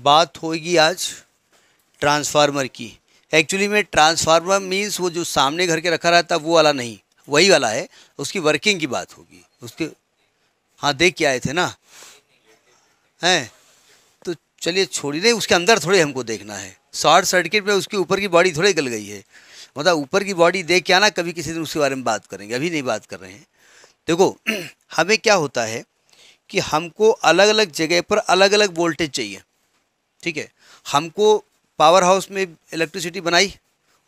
बात होगी आज ट्रांसफार्मर की एक्चुअली में ट्रांसफार्मर मीन्स वो जो सामने घर के रखा रहता वो वाला नहीं वही वाला है उसकी वर्किंग की बात होगी उसके हाँ देख के आए थे ना हैं तो चलिए छोड़ी नहीं उसके अंदर थोड़े हमको देखना है शॉर्ट सर्किट में उसके ऊपर की बॉडी थोड़ी गल गई है मतलब ऊपर की बॉडी देख के आना कभी किसी दिन उसके बारे में बात करेंगे अभी नहीं बात कर रहे हैं देखो हमें क्या होता है कि हमको अलग अलग जगह पर अलग अलग वोल्टेज चाहिए ठीक है हमको पावर हाउस में इलेक्ट्रिसिटी बनाई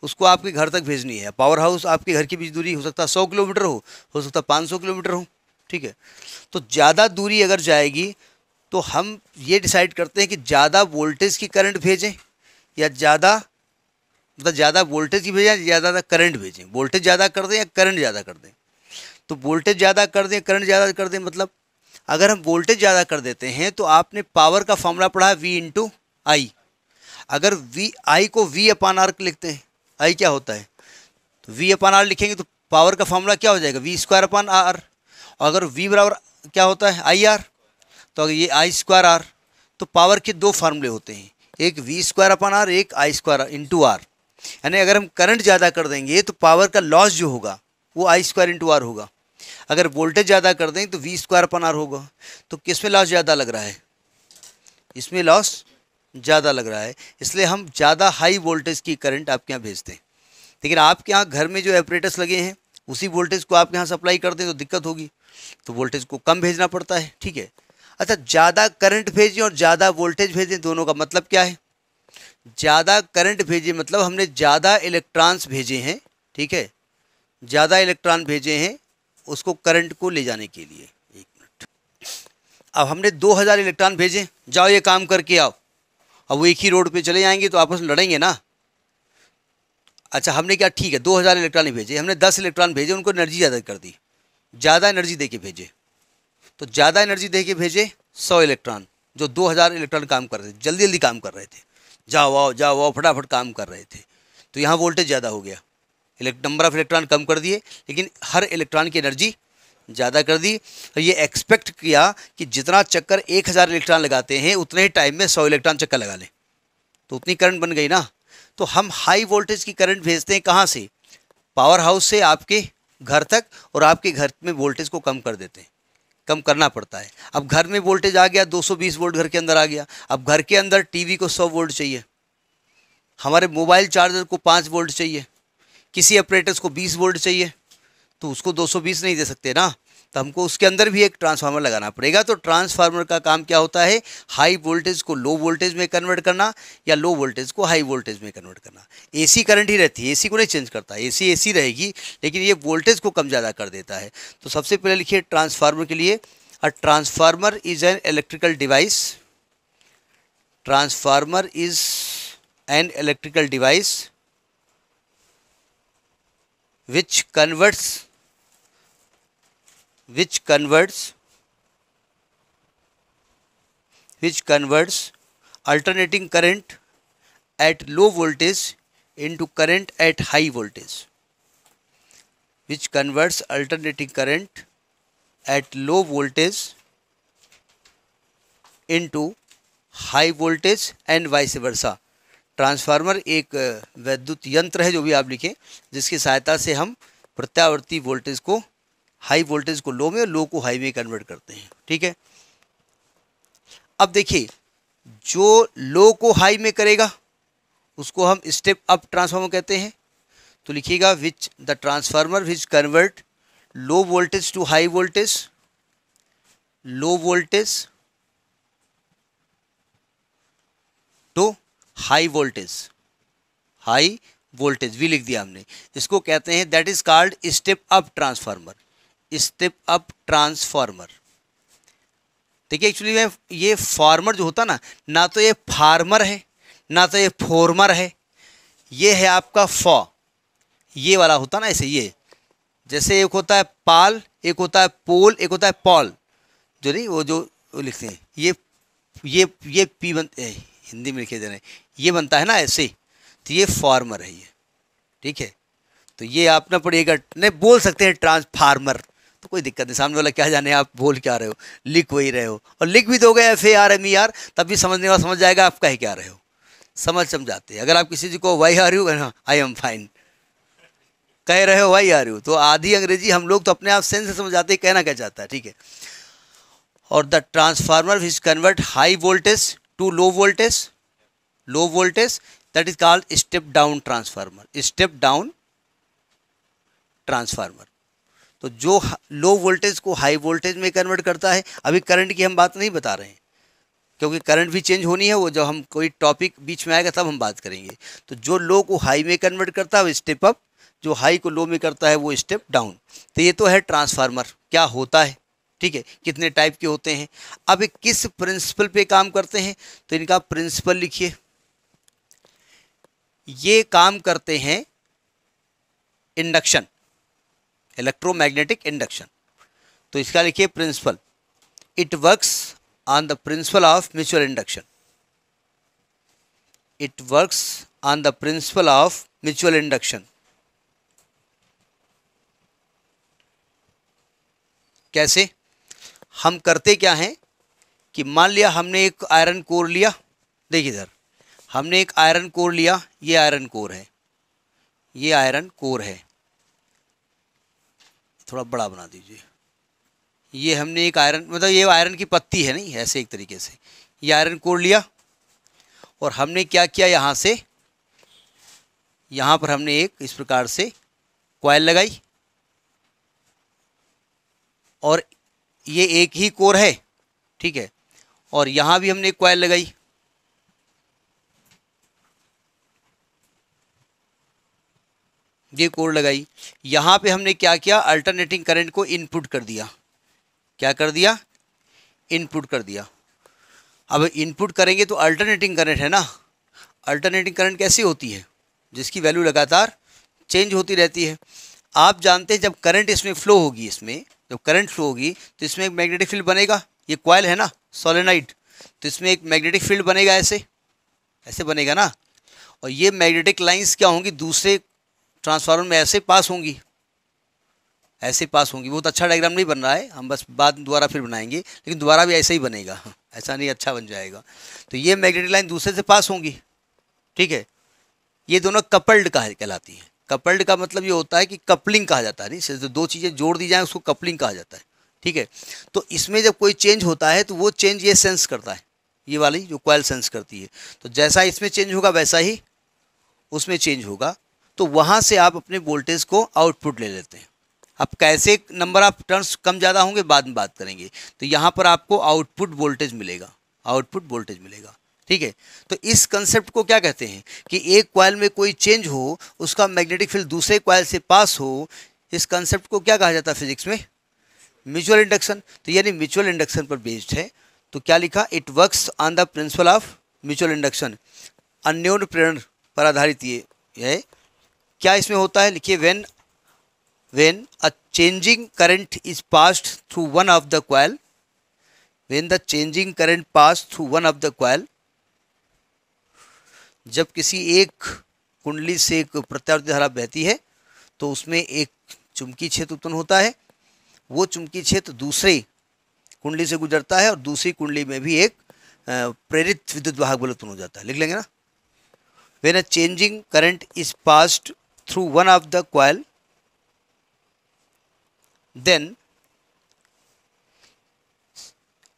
उसको आपके घर तक भेजनी है पावर हाउस आपके घर की दूरी हो सकता है सौ किलोमीटर हो हो सकता है पाँच सौ किलोमीटर हो ठीक है तो ज़्यादा दूरी अगर जाएगी तो हम ये डिसाइड करते हैं कि ज़्यादा वोल्टेज की करंट भेजें या ज़्यादा मतलब ज़्यादा वोल्टेज की भेजें ज़्यादा करंट भेजें वोल्टेज ज़्यादा कर दें या करंट ज़्यादा कर दें तो वोल्टेज ज़्यादा कर दें करंट ज़्यादा कर दें मतलब अगर हम वोल्टेज ज़्यादा कर देते हैं तो आपने पावर का फॉर्मूला पढ़ा वी इंटू आई अगर वी आई को वी अपान आर लिखते हैं आई क्या होता है तो वी अपान आर लिखेंगे तो पावर का फॉर्मूला क्या हो जाएगा वी स्क्वायर अपान आर और अगर वी बराबर क्या होता है आई आर तो अगर ये आई स्क्वायर आर तो पावर के दो फार्मूले होते हैं एक वी स्क्वायर अपान आर एक आई स्क्वायर इंटू आर यानी अगर हम करंट ज़्यादा कर देंगे तो पावर का लॉस जो होगा वो आई स्क्वायर इंटू आर होगा अगर वोल्टेज ज़्यादा कर देंगे तो वी स्क्वायर अपान आर होगा तो किस में लॉस ज़्यादा लग रहा है इसमें लॉस ज़्यादा लग रहा है इसलिए हम ज़्यादा हाई वोल्टेज की करंट आपके यहाँ भेजते हैं लेकिन आपके यहाँ घर में जो ऑपरेटर्स लगे हैं उसी वोल्टेज को आपके यहाँ सप्लाई कर दें तो दिक्कत होगी तो वोल्टेज को कम भेजना पड़ता है ठीक है अच्छा ज़्यादा करंट भेजें और ज़्यादा वोल्टेज भेजें दोनों का मतलब क्या है ज़्यादा करंट भेजें मतलब हमने ज़्यादा इलेक्ट्रॉन्स भेजे हैं ठीक है ज़्यादा इलेक्ट्रॉन भेजे हैं उसको करंट को ले जाने के लिए एक मिनट अब हमने 2000 इलेक्ट्रॉन भेजे जाओ ये काम करके आओ अब वो एक ही रोड पे चले जाएंगे तो आपस में लड़ेंगे ना अच्छा हमने क्या ठीक है दो हज़ार इलेक्ट्रॉन भेजे हमने दस इलेक्ट्रॉन भेजे उनको एनर्जी ज़्यादा कर दी ज़्यादा एनर्जी दे के भेजे तो ज़्यादा एनर्जी दे के भेजे सौ इलेक्ट्रॉन जो दो हज़ार इलेक्ट्रॉन काम कर रहे थे जल्दी जल्दी काम कर रहे थे जाओ आओ जाओ आओ फटाफट काम कर रहे थे तो यहाँ वोल्टेज ज़्यादा हो गया नंबर ऑफ इलेक्ट्रॉन कम कर दिए लेकिन हर इलेक्ट्रॉन की एनर्जी ज़्यादा कर दी और ये एक्सपेक्ट किया कि जितना चक्कर एक हज़ार इलेक्ट्रॉन लगाते हैं उतने ही टाइम में सौ इलेक्ट्रॉन चक्कर लगा लें तो उतनी करंट बन गई ना तो हम हाई वोल्टेज की करंट भेजते हैं कहाँ से पावर हाउस से आपके घर तक और आपके घर में वोल्टेज को कम कर देते हैं कम करना पड़ता है अब घर में वोल्टेज आ गया 220 वोल्ट घर के अंदर आ गया अब घर के अंदर टीवी को 100 वोल्ट चाहिए हमारे मोबाइल चार्जर को 5 वोल्ट चाहिए किसी ऑपरेटर्स को 20 वोल्ट चाहिए तो उसको 220 नहीं दे सकते ना तो हमको उसके अंदर भी एक ट्रांसफार्मर लगाना पड़ेगा तो ट्रांसफार्मर का काम क्या होता है हाई वोल्टेज को लो वोल्टेज में कन्वर्ट करना या लो वोल्टेज को हाई वोल्टेज में कन्वर्ट करना एसी करंट ही रहती है एसी को नहीं चेंज करता एसी एसी रहेगी लेकिन ये वोल्टेज को कम ज़्यादा कर देता है तो सबसे पहले लिखिए ट्रांसफार्मर के लिए a transformer is an electrical device transformer is an electrical device which converts which converts which converts alternating current at low voltage into current at high voltage which converts alternating current at low voltage into high voltage and vice versa transformer एक वैद्युत यंत्र है जो भी आप लिखें जिसकी सहायता से हम प्रत्यावर्ती वोल्टेज को हाई वोल्टेज को लो में और लो को हाई में कन्वर्ट करते हैं ठीक है अब देखिए जो लो को हाई में करेगा उसको हम स्टेप अप ट्रांसफार्मर कहते हैं तो लिखिएगा which the transformer which convert low voltage to high voltage low voltage high voltage high voltage भी लिख दिया हमने इसको कहते हैं that is called step up transformer step up transformer देखिए एक्चुअली में ये फार्मर जो होता ना ना तो ये फार्मर है ना तो ये फॉर्मर है ये है आपका फॉ ये वाला होता ना ऐसे ये जैसे एक होता है पाल एक होता है पोल एक होता है पॉल जो नहीं वो जो वो लिखते हैं ये ये ये पी बन हिंदी में लिखे दे रहे हैं ये बनता है ना ऐसे तो ये फॉर्मर है ये ठीक है तो ये आप ना पढ़िएगा नहीं बोल सकते हैं ट्रांसफार्मर तो कोई दिक्कत नहीं सामने वाला क्या जाने आप बोल क्या रहे हो लिख वही रहे हो और लिख भी दोगे F A R M E R तब भी समझने वाला समझ जाएगा आप कह क्या रहे हो समझ समझाते हैं अगर आप किसी चीज को वाई आर यू ना आई एम फाइन कह रहे हो वाई आर यू तो आधी अंग्रेजी हम लोग तो अपने आप सेंस से समझाते हैं कहना क्या चाहता है ठीक है और the transformer which convert high voltage to low voltage low voltage that is called step down transformer step down transformer तो जो लो वोल्टेज को हाई वोल्टेज में कन्वर्ट करता है अभी करंट की हम बात नहीं बता रहे हैं क्योंकि करंट भी चेंज होनी है वो जब हम कोई टॉपिक बीच में आएगा तब हम बात करेंगे तो जो लो को हाई में कन्वर्ट करता है वो स्टेप अप जो हाई को लो में करता है वो स्टेप डाउन तो ये तो है ट्रांसफार्मर क्या होता है ठीक है कितने टाइप के होते हैं अब किस प्रिंसिपल पे काम करते हैं तो इनका प्रिंसिपल लिखिए ये काम करते हैं इंडक्शन इलेक्ट्रोमैग्नेटिक इंडक्शन तो इसका लिखिए principle it works on the principle of mutual induction it works on the principle of mutual induction कैसे हम करते क्या हैं कि मान लिया हमने एक आयरन कोर लिया देखिए इधर हमने एक आयरन कोर लिया ये आयरन कोर है ये आयरन कोर है थोड़ा बड़ा बना दीजिए ये हमने एक आयरन मतलब ये आयरन की पत्ती है नहीं ऐसे एक तरीके से ये आयरन कोर लिया और हमने क्या किया यहाँ से यहाँ पर हमने एक इस प्रकार से कॉयल लगाई और ये एक ही कोर है ठीक है और यहाँ भी हमने क्वाइल लगाई ये कोर लगाई यहाँ पे हमने क्या किया अल्टरनेटिंग करंट को इनपुट कर दिया क्या कर दिया इनपुट कर दिया अब इनपुट करेंगे तो अल्टरनेटिंग करंट है ना अल्टरनेटिंग करंट कैसी होती है जिसकी वैल्यू लगातार चेंज होती रहती है आप जानते हैं जब करंट इसमें फ़्लो होगी इसमें जब करंट फ्लो होगी तो इसमें एक मैग्नेटिक फील्ड बनेगा ये कॉयल है ना सोलेनाइड तो इसमें एक मैग्नेटिक फील्ड बनेगा ऐसे ऐसे बनेगा ना और ये मैग्नेटिक लाइंस क्या होंगी दूसरे ट्रांसफार्मर में ऐसे पास होंगी ऐसे पास होंगी बहुत अच्छा डायग्राम नहीं बन रहा है हम बस बाद दोबारा फिर बनाएंगे लेकिन दोबारा भी ऐसे ही बनेगा ऐसा नहीं अच्छा बन जाएगा तो ये मैग्नेटिक लाइन दूसरे से पास होंगी ठीक है ये दोनों कपल्ड कहलाती है कपल्ड का मतलब ये होता है कि कपलिंग कहा जाता है नहीं दो चीज़ें जोड़ दी जाए उसको कपलिंग कहा जाता है ठीक है तो इसमें जब कोई चेंज होता है तो वो चेंज ये सेंस करता है ये वाली जो क्वाइल सेंस करती है तो जैसा इसमें चेंज होगा वैसा ही उसमें चेंज होगा तो वहाँ से आप अपने वोल्टेज को आउटपुट ले लेते हैं अब कैसे नंबर ऑफ टर्न्स कम ज़्यादा होंगे बाद में बात करेंगे तो यहाँ पर आपको आउटपुट वोल्टेज मिलेगा आउटपुट वोल्टेज मिलेगा ठीक है तो इस कंसेप्ट को क्या कहते हैं कि एक क्वाइल में कोई चेंज हो उसका मैग्नेटिक फील्ड दूसरे क्वाइल से पास हो इस कंसेप्ट को क्या कहा जाता है फिजिक्स में म्यूचुअल इंडक्शन तो यानी म्यूचुअल इंडक्शन पर बेस्ड है तो क्या लिखा it works on the principle of mutual induction अन्योन प्रेरण पर आधारित ये है क्या इसमें होता है लिखिए when when a changing current is passed through one of the coil when the changing current pass through one of the coil जब किसी एक कुंडली से एक प्रत्यावर्ती धारा बहती है तो उसमें एक चुंबकीय क्षेत्र उत्पन्न होता है वो चुंबकीय क्षेत्र दूसरे कुंडली से गुजरता है और दूसरी कुंडली में भी एक प्रेरित विद्युत वाहक बल उत्पन्न हो जाता है लिख लेंगे ना when a changing current is passed through one of the coil then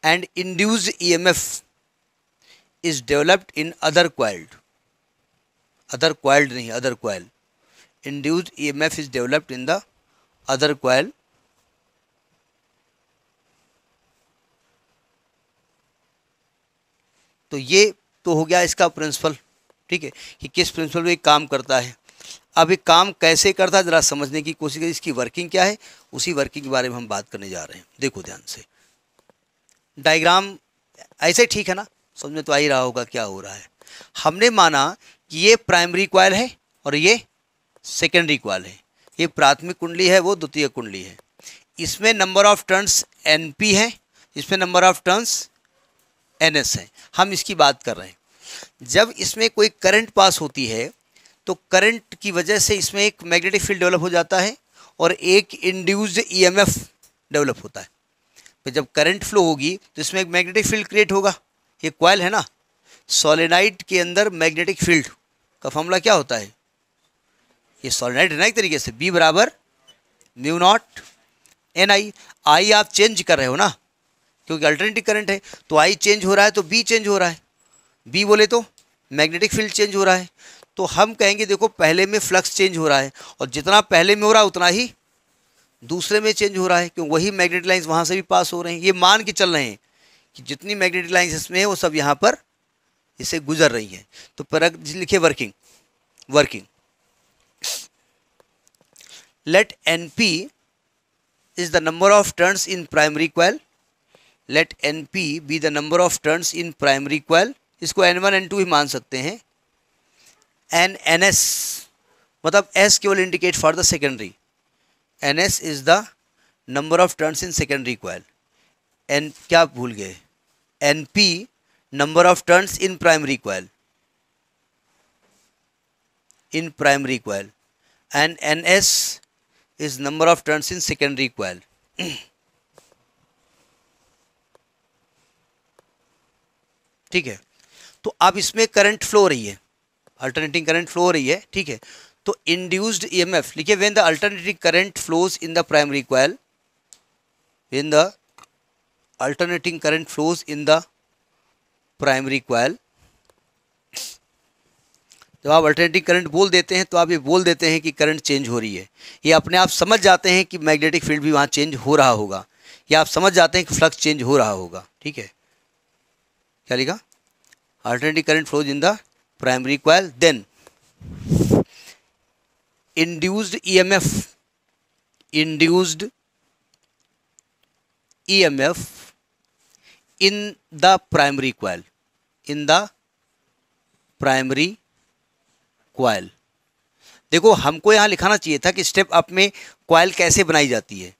and induce E M F is developed in other coiled other coiled नहीं other coil induce E M F is developed in the other coil तो ये तो हो गया इसका principal ठीक है कि किस प्रिंसिपल पे काम करता है अब ये काम कैसे करता है ज़रा समझने की कोशिश करें इसकी वर्किंग क्या है उसी वर्किंग के बारे में हम बात करने जा रहे हैं देखो ध्यान से डायग्राम ऐसे ठीक है ना समझ में तो आ ही रहा होगा क्या हो रहा है हमने माना कि ये प्राइमरी क्वाइल है और ये सेकेंडरी क्वाइल है ये प्राथमिक कुंडली है वो द्वितीय कुंडली है इसमें number of turns N P है इसमें number of turns N S है हम इसकी बात कर रहे हैं जब इसमें कोई करंट पास होती है तो करंट की वजह से इसमें एक मैग्नेटिक फील्ड डेवलप हो जाता है और एक इंड्यूस्ड ईएमएफ डेवलप होता है तो जब करंट फ्लो होगी तो इसमें एक मैग्नेटिक फील्ड क्रिएट होगा ये क्वाइल है ना सोलेनाइट के अंदर मैग्नेटिक फील्ड का फॉर्मूला क्या होता है ये सोलेनाइट है ना एक तरीके से बी बराबर mu naught N I I आप चेंज कर रहे हो ना क्योंकि अल्टरनेटिव करंट है तो आई चेंज हो रहा है तो बी चेंज हो रहा है बी बोले तो मैग्नेटिक फील्ड चेंज हो रहा है तो हम कहेंगे देखो पहले में फ्लक्स चेंज हो रहा है और जितना पहले में हो रहा है उतना ही दूसरे में चेंज हो रहा है क्योंकि वही मैग्नेटिक लाइन्स वहाँ से भी पास हो रहे हैं ये मान के चल रहे हैं कि जितनी मैग्नेटिक लाइन्स इसमें हैं वो सब यहाँ पर इससे गुजर रही है तो परक लिखे working working let N P is the number of turns in primary coil let N P be the number of turns in primary coil इसको एन वन एन टू ही मान सकते हैं एन एन एस मतलब S केवल indicate for the secondary N S is the number of turns in secondary coil N क्या भूल गए N P number of turns in primary coil in primary coil and N S is number of turns in secondary coil ठीक है तो अब इसमें current flow रही है अल्टरनेटिंग करंट फ्लो रही है ठीक है तो इंड्यूस्ड ईएमएफ e लिखिए when the alternating current flows in the primary coil when the alternating current flows in the primary coil जब आप अल्टरनेटिंग करंट बोल देते हैं तो आप ये बोल देते हैं कि करंट चेंज हो रही है ये अपने आप समझ जाते हैं कि मैग्नेटिक फील्ड भी वहाँ चेंज हो रहा होगा या आप समझ जाते हैं कि फ्लक्स चेंज हो रहा होगा ठीक है क्या लिखा alternating current flows in the primary coil then induced EMF induced EMF in the primary coil in the primary coil देखो हमको यहाँ लिखाना चाहिए था कि स्टेप अप में क्वाइल कैसे बनाई जाती है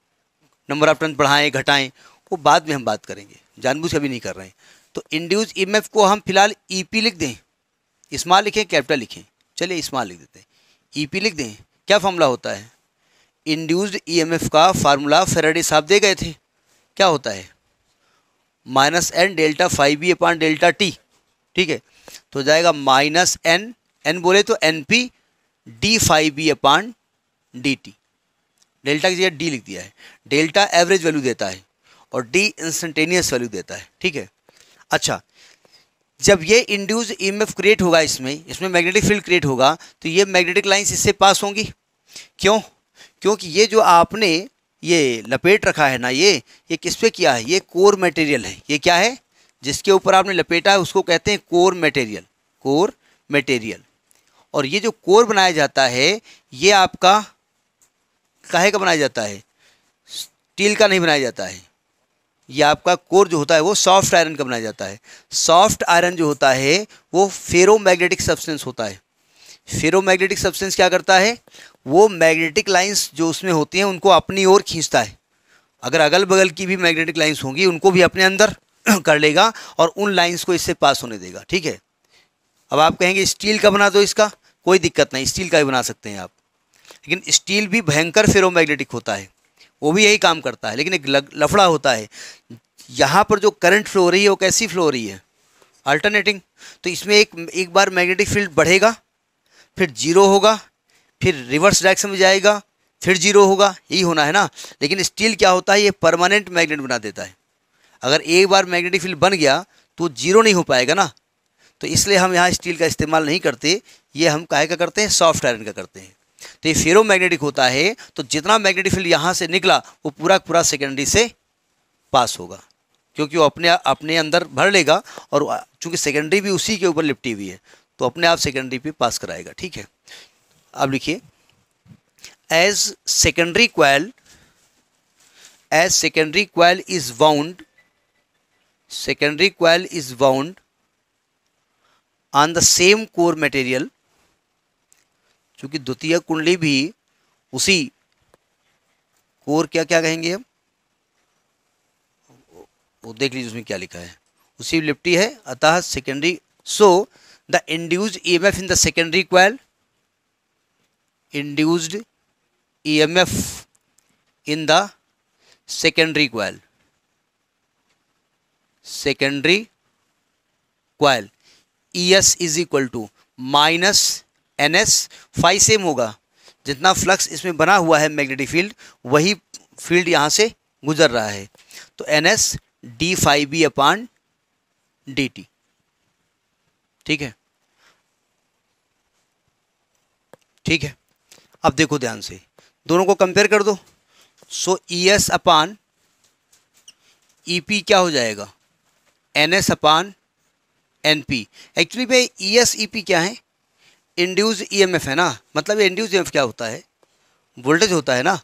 नंबर ऑफ टर्न बढ़ाएं घटाएं वो बाद में हम बात करेंगे जानबूझ कभी नहीं कर रहे हैं तो इंड्यूज ई e को हम फिलहाल ई e पी लिख दें इस्मा लिखें कैपिटल लिखें चलिए इस्मा लिख देते हैं ई e पी लिख दें क्या फॉर्मूला होता है इंड्यूज ई एम एफ का फार्मूला फेराडे साहब दे गए थे क्या होता है minus N delta phi B upon delta T ठीक है तो जाएगा माइनस एन एन बोले तो N P D phi B upon D T delta की जगह डी लिख दिया है डेल्टा एवरेज वैल्यू देता है और डी इंस्टेंटेनियस वैल्यू देता है ठीक है अच्छा जब ये इंड्यूज ईएमएफ क्रिएट होगा इसमें इसमें मैग्नेटिक फील्ड क्रिएट होगा तो ये मैग्नेटिक लाइंस इससे पास होंगी क्यों क्योंकि ये जो आपने ये लपेट रखा है ना ये ये किस पे किया है ये कोर मटेरियल है ये क्या है जिसके ऊपर आपने लपेटा है उसको कहते हैं कोर मटेरियल कोर मटेरियल और ये जो कोर बनाया जाता है ये आपका काहे का बनाया जाता है स्टील का नहीं बनाया जाता है ये आपका कोर जो होता है वो सॉफ्ट आयरन का बनाया जाता है सॉफ्ट आयरन जो होता है वो फेरोमैग्नेटिक सब्सटेंस होता है फेरोमैग्नेटिक सब्सटेंस क्या करता है वो मैग्नेटिक लाइंस जो उसमें होती हैं उनको अपनी ओर खींचता है अगर अगल बगल की भी मैग्नेटिक लाइंस होंगी उनको भी अपने अंदर कर लेगा और उन लाइंस को इससे पास होने देगा ठीक है अब आप कहेंगे स्टील का बना दो इसका कोई दिक्कत नहीं स्टील का भी बना सकते हैं आप लेकिन स्टील भी भयंकर फेरोमैग्नेटिक होता है वो भी यही काम करता है लेकिन एक लफड़ा होता है यहाँ पर जो करंट फ्लो हो रही है वो कैसी फ्लो हो रही है अल्टरनेटिंग तो इसमें एक एक बार मैग्नेटिक फील्ड बढ़ेगा फिर जीरो होगा फिर रिवर्स डायरेक्शन में जाएगा फिर जीरो होगा यही होना है ना लेकिन स्टील क्या होता है ये परमानेंट मैग्नेट बना देता है अगर एक बार मैग्नेटिक फील्ड बन गया तो जीरो नहीं हो पाएगा ना तो इसलिए हम यहाँ स्टील का इस्तेमाल नहीं करते ये हम काहे का करते हैं सॉफ्ट आयरन का करते हैं तो ये फेरो मैग्नेटिक होता है तो जितना मैग्नेटिक फील्ड यहाँ से निकला वो पूरा पूरा सेकेंडरी से पास होगा क्योंकि वो अपने अपने अंदर भर लेगा और चूँकि सेकेंडरी भी उसी के ऊपर लिपटी हुई है तो अपने आप सेकेंडरी पर पास कराएगा ठीक है अब लिखिए as secondary coil as secondary coil is wound secondary coil is wound on the same core material चूंकि द्वितीय कुंडली भी उसी कोर क्या क्या कहेंगे हम वो देख लीजिए उसमें क्या लिखा है उसी लिप्टी है अतः secondary so the induce E M F in the secondary coil induced E M F in the the secondary secondary secondary E S is equal to minus N S phi same होगा जितना flux इसमें बना हुआ है magnetic field वही field यहाँ से गुजर रहा है तो N S D phi B upon D T ठीक है ठीक है अब देखो ध्यान से दोनों को कंपेयर कर दो सो ई एस अपान ई पी क्या हो जाएगा N S upon N P actually भाई ई एस ई पी क्या है इंड्यूज ई एम एफ है ना मतलब इंड्यूज ई e क्या होता है वोल्टेज होता है ना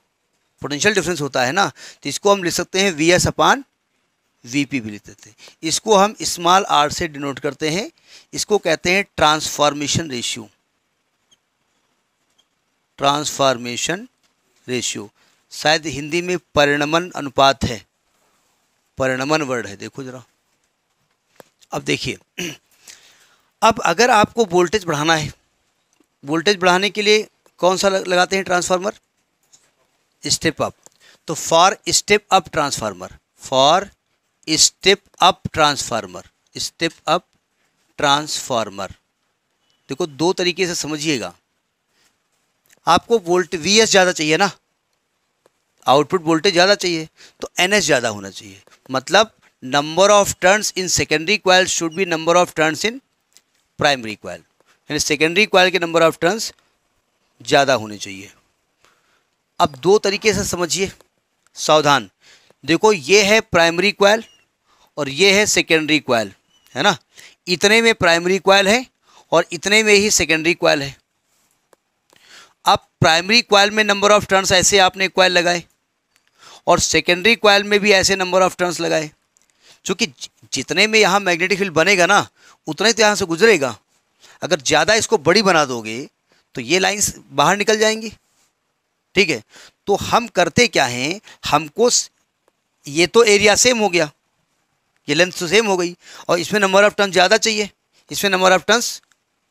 पोटेंशियल डिफरेंस होता है ना तो इसको हम लिख सकते हैं V S upon V P भी लिख देते हैं इसको हम स्मॉल आर से डिनोट करते हैं इसको कहते हैं ट्रांसफॉर्मेशन रेशियो ट्रांसफॉर्मेशन रेशियो शायद हिंदी में परिणमन अनुपात है परिणमन वर्ड है देखो जरा अब देखिए अब अगर आपको वोल्टेज बढ़ाना है वोल्टेज बढ़ाने के लिए कौन सा लगाते हैं ट्रांसफार्मर स्टेप अप तो for step up transformer for step up transformer step up transformer देखो दो तरीके से समझिएगा आपको वोल्ट वी एस ज़्यादा चाहिए ना आउटपुट वोल्टेज ज़्यादा चाहिए तो एन एस ज़्यादा होना चाहिए मतलब number of turns in secondary coil should be number of turns in primary coil यानी सेकेंडरी क्वाइल के नंबर ऑफ टर्न्स ज़्यादा होने चाहिए अब दो तरीके से समझिए सावधान देखो ये है प्राइमरी क्वाइल और ये है सेकेंडरी क्वाइल है ना इतने में प्राइमरी क्वाइल है और इतने में ही सेकेंडरी क्वाइल है अब प्राइमरी क्वाइल में नंबर ऑफ टर्न्स ऐसे आपने क्वाइल लगाए और सेकेंडरी क्वाइल में भी ऐसे नंबर ऑफ टर्न्स लगाए चूँकि जितने में यहाँ मैग्नेटिक फील्ड बनेगा ना उतने तो यहाँ से गुजरेगा अगर ज़्यादा इसको बड़ी बना दोगे तो ये लाइन्स बाहर निकल जाएंगी ठीक है तो हम करते क्या हैं हमको ये तो एरिया सेम हो गया ये लेंथ तो सेम हो गई और इसमें नंबर ऑफ टर्न ज़्यादा चाहिए इसमें नंबर ऑफ टर्न्स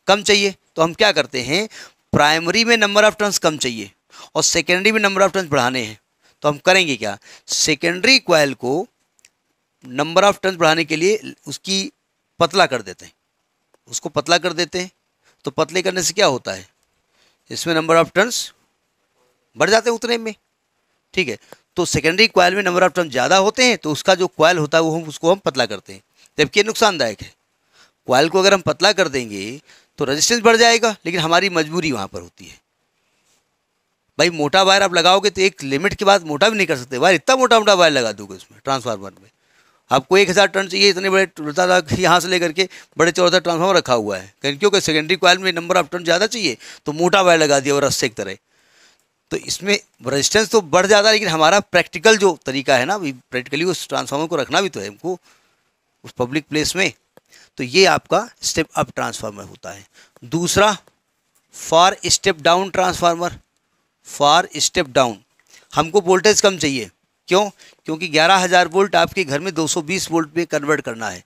कम चाहिए तो हम क्या करते हैं प्राइमरी में नंबर ऑफ टर्न्स कम चाहिए और सेकेंडरी में नंबर ऑफ टर्न्स बढ़ाने हैं तो हम करेंगे क्या सेकेंडरी क्वाइल को नंबर ऑफ टर्न्स बढ़ाने के लिए उसकी पतला कर देते हैं उसको पतला कर देते हैं तो पतले करने से क्या होता है इसमें नंबर ऑफ टर्न्स बढ़ जाते हैं उतने में ठीक है तो सेकेंडरी क्वाइल में नंबर ऑफ टर्न ज़्यादा होते हैं तो उसका जो क्वाइल होता है वो हम उसको हम पतला करते हैं जबकि नुकसानदायक है क्वाइल को अगर हम पतला कर देंगे तो रेजिस्टेंस बढ़ जाएगा लेकिन हमारी मजबूरी वहाँ पर होती है भाई मोटा वायर आप लगाओगे तो एक लिमिट के बाद मोटा भी नहीं कर सकते वायर इतना मोटा मोटा वायर लगा दोगे उसमें ट्रांसफार्मर में आपको एक हज़ार टन चाहिए इतने बड़े यहाँ से लेकर के बड़े चौथा ट्रांसफार्मर रखा हुआ है कहीं क्योंकि सेकेंडरी क्वाल में नंबर ऑफ टन ज़्यादा चाहिए तो मोटा वायर लगा दिया और रस्से एक तरह तो इसमें रजिस्टेंस तो बढ़ जाता है लेकिन हमारा प्रैक्टिकल जो तरीका है ना प्रैक्टिकली उस ट्रांसफार्मर को रखना भी तो है हमको उस पब्लिक प्लेस में तो ये आपका स्टेप अप ट्रांसफार्मर होता है दूसरा for step down transformer for step down हमको वोल्टेज कम चाहिए क्यों क्योंकि 11000 वोल्ट आपके घर में 220 वोल्ट में कन्वर्ट करना है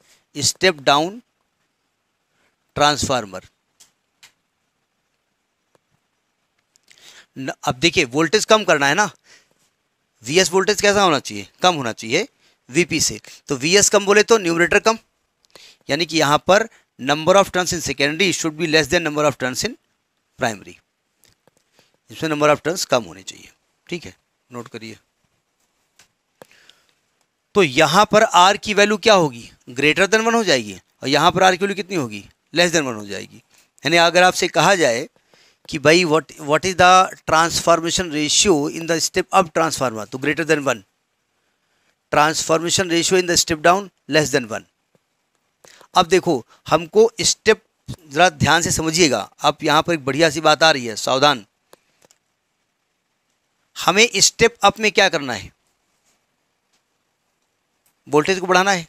स्टेप डाउन ट्रांसफार्मर अब देखिए वोल्टेज कम करना है ना वी एस वोल्टेज कैसा होना चाहिए कम होना चाहिए वीपी से तो वीएस कम बोले तो न्यूमरेटर कम यानी कि यहाँ पर number of turns in secondary should be less than number of turns in primary इसमें नंबर ऑफ टर्न्स कम होने चाहिए ठीक है नोट करिए तो यहाँ पर आर की वैल्यू क्या होगी ग्रेटर देन वन हो जाएगी और यहाँ पर आर की वैल्यू कितनी होगी लेस देन वन हो जाएगी यानी अगर आपसे कहा जाए कि भाई what what is the transformation ratio in the step up transformer तो greater than one transformation ratio in the step down less than one अब देखो हमको स्टेप ज़रा ध्यान से समझिएगा अब यहाँ पर एक बढ़िया सी बात आ रही है सावधान हमें स्टेप अप में क्या करना है वोल्टेज को बढ़ाना है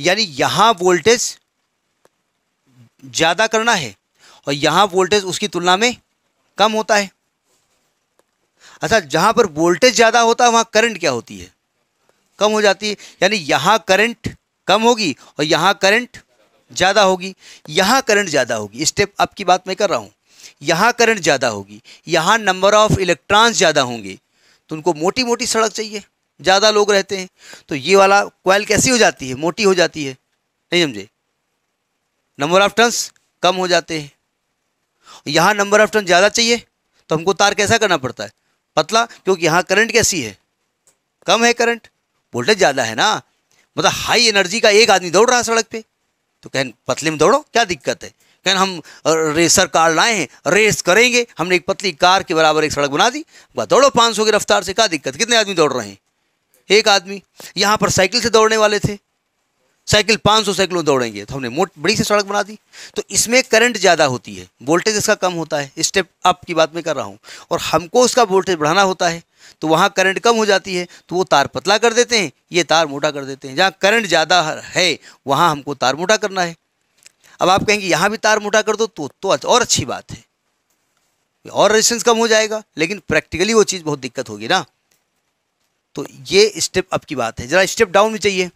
यानी यहां वोल्टेज ज़्यादा करना है और यहां वोल्टेज उसकी तुलना में कम होता है अच्छा जहां पर वोल्टेज ज़्यादा होता है वहां करंट क्या होती है कम हो जाती है यानी यहां करंट कम होगी और यहाँ करंट ज़्यादा होगी यहाँ करंट ज़्यादा होगी स्टेप अप की बात मैं कर रहा हूँ यहाँ करंट ज़्यादा होगी यहाँ नंबर ऑफ़ इलेक्ट्रॉन्स ज़्यादा होंगे तो उनको मोटी मोटी सड़क चाहिए ज़्यादा लोग रहते हैं तो ये वाला क्वाइल कैसी हो जाती है मोटी हो जाती है नहीं समझे नंबर ऑफ टर्न्स कम हो जाते हैं यहाँ नंबर ऑफ टर्न ज़्यादा चाहिए तो हमको तार कैसा करना पड़ता है पतला क्योंकि यहाँ करंट कैसी है कम है करंट वोल्टेज ज़्यादा है ना मतलब हाई एनर्जी का एक आदमी दौड़ रहा है सड़क पे तो कहन पतले में दौड़ो क्या दिक्कत है कहन हम रेसर कार लाए हैं रेस करेंगे हमने एक पतली कार के बराबर एक सड़क बना दी दौड़ो पाँच की रफ्तार से क्या दिक्कत कितने आदमी दौड़ रहे हैं एक आदमी यहाँ पर साइकिल से दौड़ने वाले थे साइकिल 500 साइकिलों दौड़ेंगे तो हमने मोट बड़ी सी सड़क बना दी तो इसमें करंट ज़्यादा होती है वोल्टेज इसका कम होता है स्टेप अप की बात में कर रहा हूँ और हमको उसका वोल्टेज बढ़ाना होता है तो वहाँ करंट कम हो जाती है तो वो तार पतला कर देते हैं ये तार मोटा कर देते हैं जहाँ करंट ज़्यादा है वहाँ हमको तार मोटा करना है अब आप कहेंगे यहाँ भी तार मोटा कर दो तो, तो अच्छा, और अच्छी बात है और रेजिस्टेंस कम हो जाएगा लेकिन प्रैक्टिकली वो चीज़ बहुत दिक्कत होगी ना तो ये स्टेप अप की बात है ज़रा स्टेप डाउन में चाहिए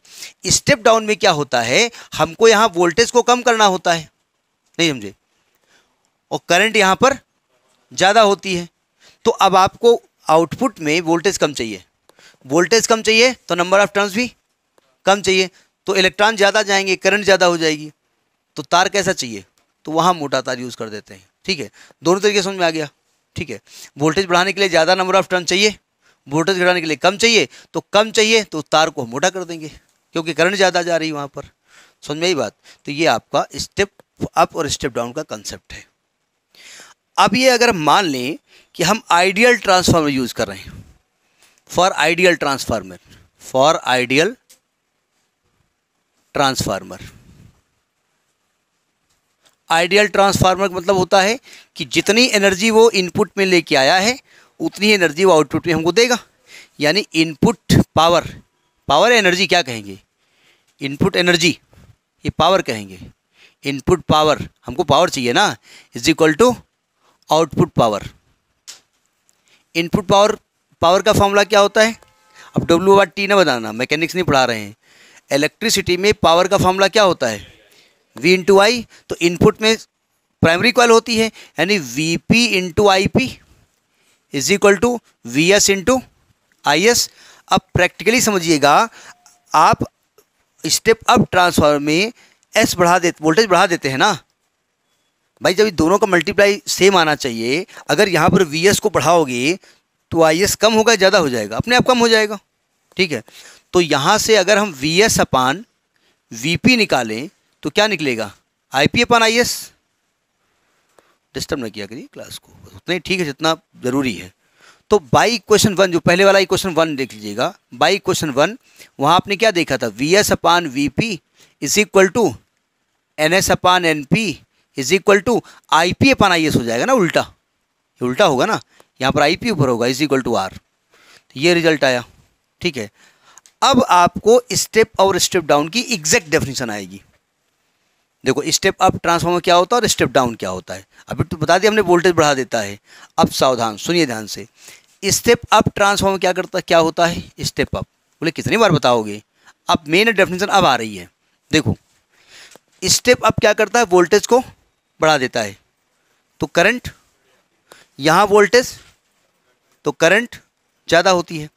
स्टेप डाउन में क्या होता है हमको यहाँ वोल्टेज को कम करना होता है नहीं समझे और करंट यहाँ पर ज़्यादा होती है तो अब आपको आउटपुट में वोल्टेज कम चाहिए वोल्टेज कम चाहिए तो नंबर ऑफ टर्न्स भी कम चाहिए तो इलेक्ट्रॉन ज़्यादा जाएंगे करंट ज़्यादा हो जाएगी तो तार कैसा चाहिए तो वहाँ मोटा तार यूज़ कर देते हैं ठीक है दोनों तरीके समझ में आ गया ठीक है वोल्टेज बढ़ाने के लिए ज़्यादा नंबर ऑफ टर्न चाहिए वोल्टेज घटाने के लिए कम चाहिए तो कम चाहिए तो तार को हम मोटा कर देंगे क्योंकि करंट ज़्यादा जा रही है वहाँ पर समझ में आई बात तो ये आपका स्टेप अप और स्टेप डाउन का कंसेप्ट है अब ये अगर मान लें कि हम आइडियल ट्रांसफार्मर यूज़ कर रहे हैं for ideal transformer for ideal transformer ideal transformer का मतलब होता है कि जितनी एनर्जी वो इनपुट में लेके आया है उतनी एनर्जी वो आउटपुट में हमको देगा यानी इनपुट पावर पावर एनर्जी क्या कहेंगे इनपुट एनर्जी ये पावर कहेंगे इनपुट पावर हमको पावर चाहिए ना is equal to output power input power power का फॉर्मूला क्या होता है अब डब्ल्यू बार टी ना बताना मैकेनिक्स नहीं पढ़ा रहे हैं इलेक्ट्रिसिटी में पावर का फॉर्मूला क्या होता है वी इंटू आई तो इनपुट में प्राइमरी कॉल होती है यानी V P into I P is equal to V S into I S अब प्रैक्टिकली समझिएगा आप स्टेप अप ट्रांसफार्मर में एस बढ़ा दे वोल्टेज बढ़ा देते हैं ना भाई जब दोनों का मल्टीप्लाई सेम आना चाहिए अगर यहाँ पर वी एस को बढ़ाओगे तो आई एस कम होगा ज़्यादा हो जाएगा अपने आप कम हो जाएगा ठीक है तो यहाँ से अगर हम V S upon V P निकालें तो क्या निकलेगा I P upon I S disturb ना किया करिए क्लास को उतना ही ठीक है जितना ज़रूरी है तो बाई क्वेश्चन वन जो पहले वाला क्वेश्चन वन देख लीजिएगा बाई क्वेश्चन वन वहाँ आपने क्या देखा था V S upon V P is equal to N S upon N P is equal to I P upon I S हो जाएगा ना उल्टा ये उल्टा होगा ना यहाँ पर आई पी ऊपर होगा इज इक्वल टू आर तो ये रिजल्ट आया ठीक है अब आपको स्टेप और स्टेप डाउन की एग्जैक्ट डेफिनेशन आएगी देखो स्टेप अप ट्रांसफॉर्मर क्या होता है और स्टेप डाउन क्या होता है अभी तो बता दिया हमने वोल्टेज बढ़ा देता है अब सावधान सुनिए ध्यान से स्टेप अप ट्रांसफॉर्मर क्या करता क्या होता है स्टेप अप बोले कितनी बार बताओगे अब मेन डेफिनेशन अब आ रही है देखो स्टेप अप क्या करता है वोल्टेज को बढ़ा देता है तो करंट यहाँ वोल्टेज तो करंट ज़्यादा होती है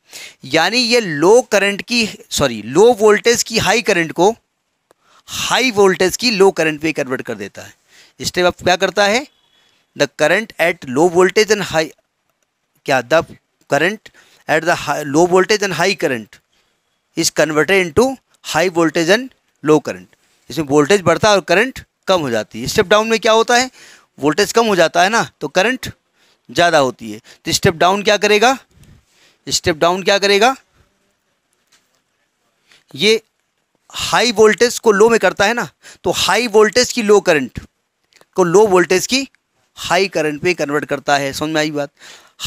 यानी ये लो करंट की सॉरी लो वोल्टेज की हाई करंट को हाई वोल्टेज की लो करंट पे कन्वर्ट कर देता है स्टेप अप क्या करता है the current at low voltage and high क्या the current at the low voltage and high current is converted into high voltage and low current इसमें वोल्टेज बढ़ता है और करंट कम हो जाती है स्टेप डाउन में क्या होता है वोल्टेज कम हो जाता है ना तो करंट ज़्यादा होती है तो स्टेप डाउन क्या करेगा स्टेप डाउन क्या करेगा ये हाई वोल्टेज को लो में करता है ना तो हाई वोल्टेज की लो करंट को लो वोल्टेज की हाई करंट पे कन्वर्ट करता है समझ में आई बात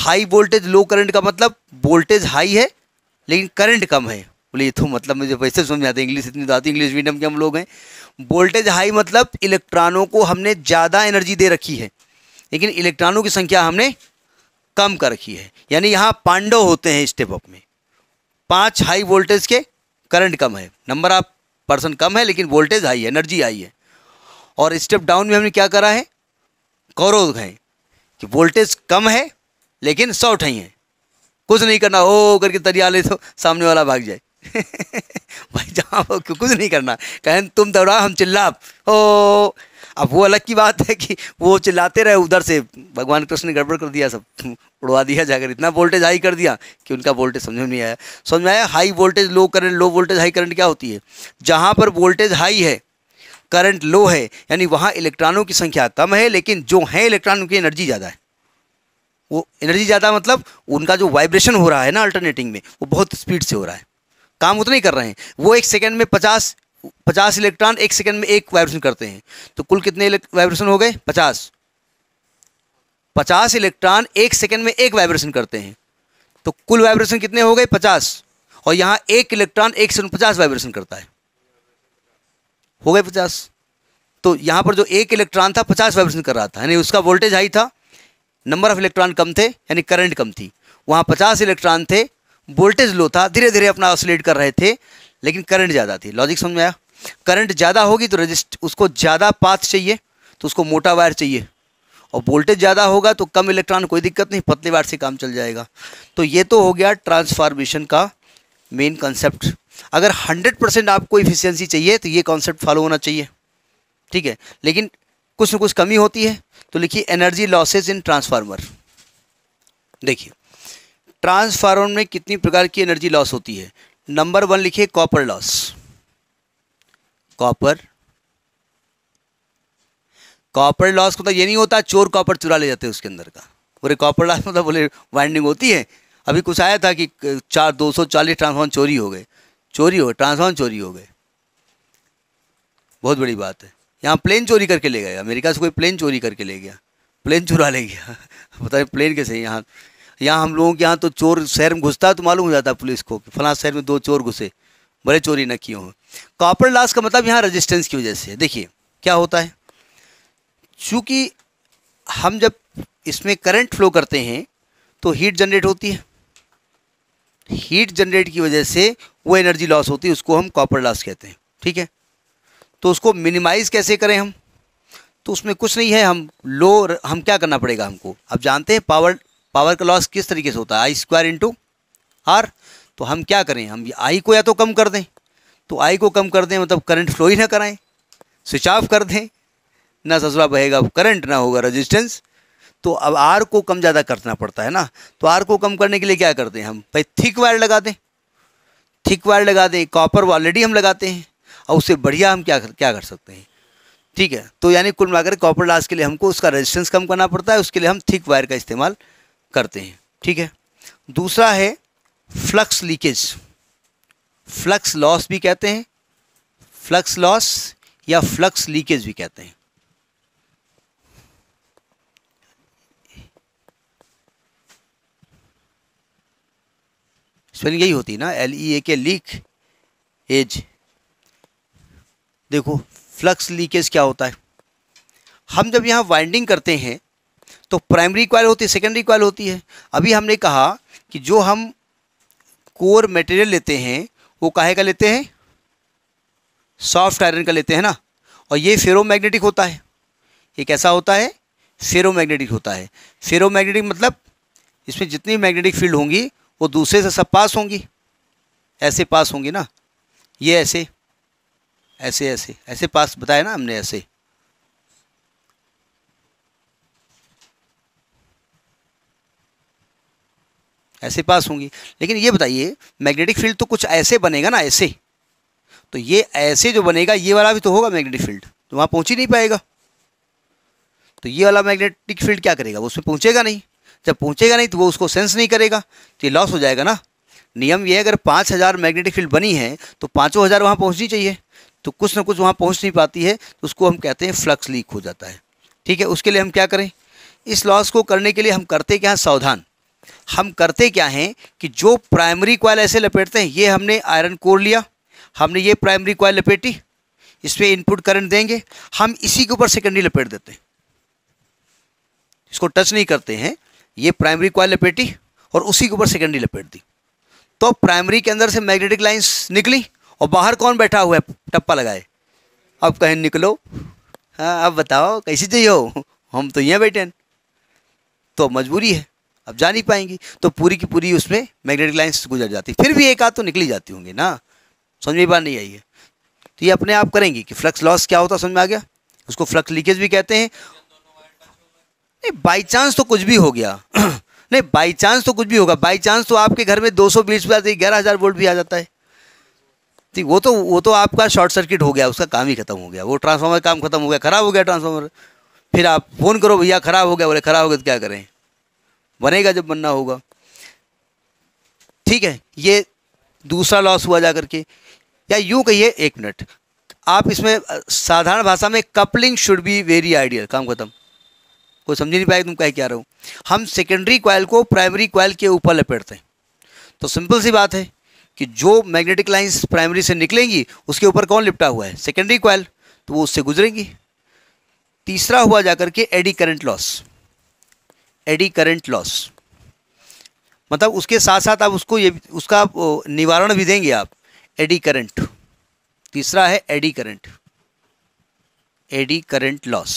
हाई वोल्टेज लो करंट का मतलब वोल्टेज हाई है लेकिन करंट कम है बोले ये तो मतलब मुझे वैसे समझ आते इंग्लिश इतनी ज़्यादा इंग्लिश मीडियम के हम लोग हैं वोल्टेज हाई मतलब इलेक्ट्रॉनों को हमने ज़्यादा एनर्जी दे रखी है लेकिन इलेक्ट्रॉनों की संख्या हमने कम कर रखी है यानी यहाँ पांडव होते हैं स्टेप अप में पाँच हाई वोल्टेज के करंट कम है नंबर ऑफ पर्सन कम है लेकिन वोल्टेज हाई है एनर्जी हाई है और स्टेप डाउन में हमने क्या करा है कौरव हैं कि वोल्टेज कम है लेकिन शॉर्ट ही है कुछ नहीं करना हो करके तरिया ले तो सामने वाला भाग जाए भाई जहाँ वो कुछ नहीं करना कहें तुम दौड़ा हम चिल्ला ओ अब वो अलग की बात है कि वो चिल्लाते रहे उधर से भगवान कृष्ण ने गड़बड़ कर दिया सब उड़वा दिया जाकर इतना वोल्टेज हाई कर दिया कि उनका वोल्टेज समझ में नहीं आया समझ में आया high voltage low current low voltage high current क्या होती है जहाँ पर वोल्टेज हाई है करंट लो है यानी वहाँ इलेक्ट्रॉनों की संख्या कम है लेकिन जो हैं इलेक्ट्रॉन उनकी एनर्जी ज़्यादा है वो एनर्जी ज़्यादा मतलब उनका जो वाइब्रेशन हो रहा है ना अल्टरनेटिंग में वो बहुत स्पीड से हो रहा है काम उतना ही कर रहे हैं वो एक सेकेंड में पचास पचास इलेक्ट्रॉन एक सेकेंड में एक वाइब्रेशन करते हैं तो कुल कितने वाइब्रेशन हो गए पचास पचास इलेक्ट्रॉन एक सेकेंड में एक वाइब्रेशन करते हैं तो कुल वाइब्रेशन कितने हो गए पचास और यहाँ एक इलेक्ट्रॉन एक सेकेंड पचास वाइब्रेशन करता है हो गए पचास तो यहाँ पर जो एक इलेक्ट्रॉन था पचास वाइब्रेशन कर रहा था यानी उसका वोल्टेज हाई था नंबर ऑफ इलेक्ट्रॉन कम थे यानी करंट कम थी वहाँ पचास इलेक्ट्रॉन थे वोल्टेज लो था धीरे धीरे अपना ऑसोलेट कर रहे थे लेकिन करंट ज़्यादा थी लॉजिक समझ में आया करंट ज़्यादा होगी तो रजिस्ट उसको ज़्यादा पाथ चाहिए तो उसको मोटा वायर चाहिए और वोल्टेज ज़्यादा होगा तो कम इलेक्ट्रॉन कोई दिक्कत नहीं पतले वायर से काम चल जाएगा तो ये तो हो गया ट्रांसफार्मेशन का मेन कॉन्सेप्ट अगर हंड्रेड परसेंट आपको इफिशियंसी चाहिए तो ये कॉन्सेप्ट फॉलो होना चाहिए ठीक है लेकिन कुछ न कुछ कमी होती है तो लिखिए एनर्जी लॉसेज इन ट्रांसफार्मर देखिए ट्रांसफार्मर में कितनी प्रकार की एनर्जी लॉस होती है नंबर वन लिखिए copper loss copper copper loss तो ये नहीं होता चोर कॉपर चुरा ले जाते हैं उसके अंदर का पूरे कॉपर लॉस मतलब बोले वाइंडिंग होती है अभी कुछ आया था कि चार दो सौ चालीस ट्रांसफॉर्म चोरी हो गए चोरी हो गए ट्रांसफॉर्म चोरी हो गए बहुत बड़ी बात है यहाँ प्लेन चोरी करके ले गए अमेरिका से कोई प्लेन चोरी करके ले गया प्लेन चुरा ले गया बताए प्लेन कैसे यहाँ यहाँ हम लोगों के यहाँ तो चोर शहर में घुसता है तो मालूम हो जाता है पुलिस को कि फला शहर में दो चोर घुसे भले चोरी न किए हों कॉपर लॉस का मतलब यहाँ रजिस्टेंस की वजह से देखिए क्या होता है चूँकि हम जब इसमें करंट फ्लो करते हैं तो हीट जनरेट होती है हीट जनरेट की वजह से वो एनर्जी लॉस होती है उसको हम कॉपर लॉस कहते हैं ठीक है तो उसको मिनिमाइज़ कैसे करें हम तो उसमें कुछ नहीं है हम लो हम क्या करना पड़ेगा हमको अब जानते हैं पावर पावर का लॉस किस तरीके से होता है आई स्क्वायर इंटू आर तो हम क्या करें हम आई को या तो कम कर दें तो आई को कम कर दें मतलब करंट फ्लो ही ना कराएं स्विच ऑफ कर दें ना ससुरा बहेगा करंट ना होगा रजिस्टेंस तो अब आर को कम ज़्यादा करना पड़ता है ना तो आर को कम करने के लिए क्या करते हैं हम भाई थिक वायर लगा दें थिक वायर लगा दें कॉपर ऑलरेडी हम लगाते हैं और उससे बढ़िया हम क्या क्या कर सकते हैं ठीक है तो यानी कुल मिलाकर कॉपर लास्ट के लिए हमको उसका रेजिस्टेंस कम करना पड़ता है उसके लिए हम थिक वायर का इस्तेमाल करते हैं ठीक है दूसरा है फ्लक्स लीकेज फ्लक्स लॉस भी कहते हैं फ्लक्स लॉस या फ्लक्स लीकेज भी कहते हैं स्पेलिंग यही होती है ना एल ई ए के लीक एज देखो फ्लक्स लीकेज क्या होता है हम जब यहाँ वाइंडिंग करते हैं तो प्राइमरी कॉयल होती है सेकेंडरी कॉयल होती है अभी हमने कहा कि जो हम कोर मटेरियल लेते हैं वो काहे का लेते हैं सॉफ्ट आयरन का लेते हैं ना और ये फेरोमैग्नेटिक होता है ये कैसा होता है फेरोमैग्नेटिक होता है फेरोमैग्नेटिक मतलब इसमें जितनी मैग्नेटिक फील्ड होंगी वो दूसरे से सब पास होंगी ऐसे पास होंगी ना ये ऐसे ऐसे ऐसे ऐसे पास बताया ना हमने ऐसे ऐसे पास होंगी लेकिन ये बताइए मैग्नेटिक फील्ड तो कुछ ऐसे बनेगा ना ऐसे तो ये ऐसे जो बनेगा ये वाला भी तो होगा मैग्नेटिक फील्ड तो वहाँ पहुँच ही नहीं पाएगा तो ये वाला मैग्नेटिक फील्ड क्या करेगा वो उसमें पहुँचेगा नहीं जब पहुँचेगा नहीं तो वो उसको सेंस नहीं करेगा तो ये लॉस हो जाएगा ना नियम ये है अगर पाँच हज़ार मैग्नेटिक फील्ड बनी है तो पाँचों हज़ार वहाँ पहुँचनी चाहिए तो कुछ ना कुछ वहाँ पहुँच नहीं पाती है तो उसको हम कहते हैं फ्लक्स लीक हो जाता है ठीक है उसके लिए हम क्या करें इस लॉस को करने के लिए हम करते क्या सावधान हम करते क्या हैं कि जो प्राइमरी कॉयल ऐसे लपेटते हैं ये हमने आयरन कोर लिया हमने ये प्राइमरी कॉयल लपेटी इस पर इनपुट करंट देंगे हम इसी के ऊपर सेकेंडरी लपेट देते हैं इसको टच नहीं करते हैं ये प्राइमरी कॉयल लपेटी और उसी के ऊपर सेकेंडरी लपेट दी तो प्राइमरी के अंदर से मैग्नेटिक लाइंस निकली और बाहर कौन बैठा हुआ है टप्पा लगाए अब कहीं निकलो हाँ अब बताओ कैसी चाहिए हो हम तो यहाँ बैठे हैं तो मजबूरी है अब जा नहीं पाएंगी तो पूरी की पूरी उसमें मैग्नेटिक लाइन्स गुजर जाती फिर भी एक आध तो निकली जाती होंगी ना समझ में बात नहीं आई है तो ये अपने आप करेंगी कि फ्लक्स लॉस क्या होता समझ में आ गया उसको फ्लक्स लीकेज भी कहते हैं नहीं बाई चांस तो कुछ भी हो गया नहीं बाई चांस तो कुछ भी होगा बाई चांस तो आपके घर में दो सौ बीस ग्यारह हज़ार वोल्ट भी आ जाता है ठीक वो तो वो तो आपका शॉर्ट सर्किट हो गया उसका काम ही खत्म हो गया वो ट्रांसफार्मर काम खत्म हो गया ख़राब हो गया ट्रांसफार्मर फिर आप फ़ोन करो भैया ख़राब हो गया बोले ख़राब हो गया तो क्या करें बनेगा जब बनना होगा ठीक है ये दूसरा लॉस हुआ जा करके या यूं कहिए एक मिनट आप इसमें साधारण भाषा में coupling should be very ideal काम खत्म कोई समझ नहीं पाएगा तुम कह क्या रहो हम सेकेंडरी कॉयल को प्राइमरी कॉयल के ऊपर लपेटते हैं तो सिंपल सी बात है कि जो मैग्नेटिक लाइंस प्राइमरी से निकलेंगी उसके ऊपर कौन लिपटा हुआ है सेकेंडरी कॉयल तो वो उससे गुजरेंगी तीसरा हुआ जाकर के eddy current loss eddy current loss मतलब उसके साथ साथ आप उसको ये उसका निवारण भी देंगे आप एडी करंट तीसरा है eddy current eddy current loss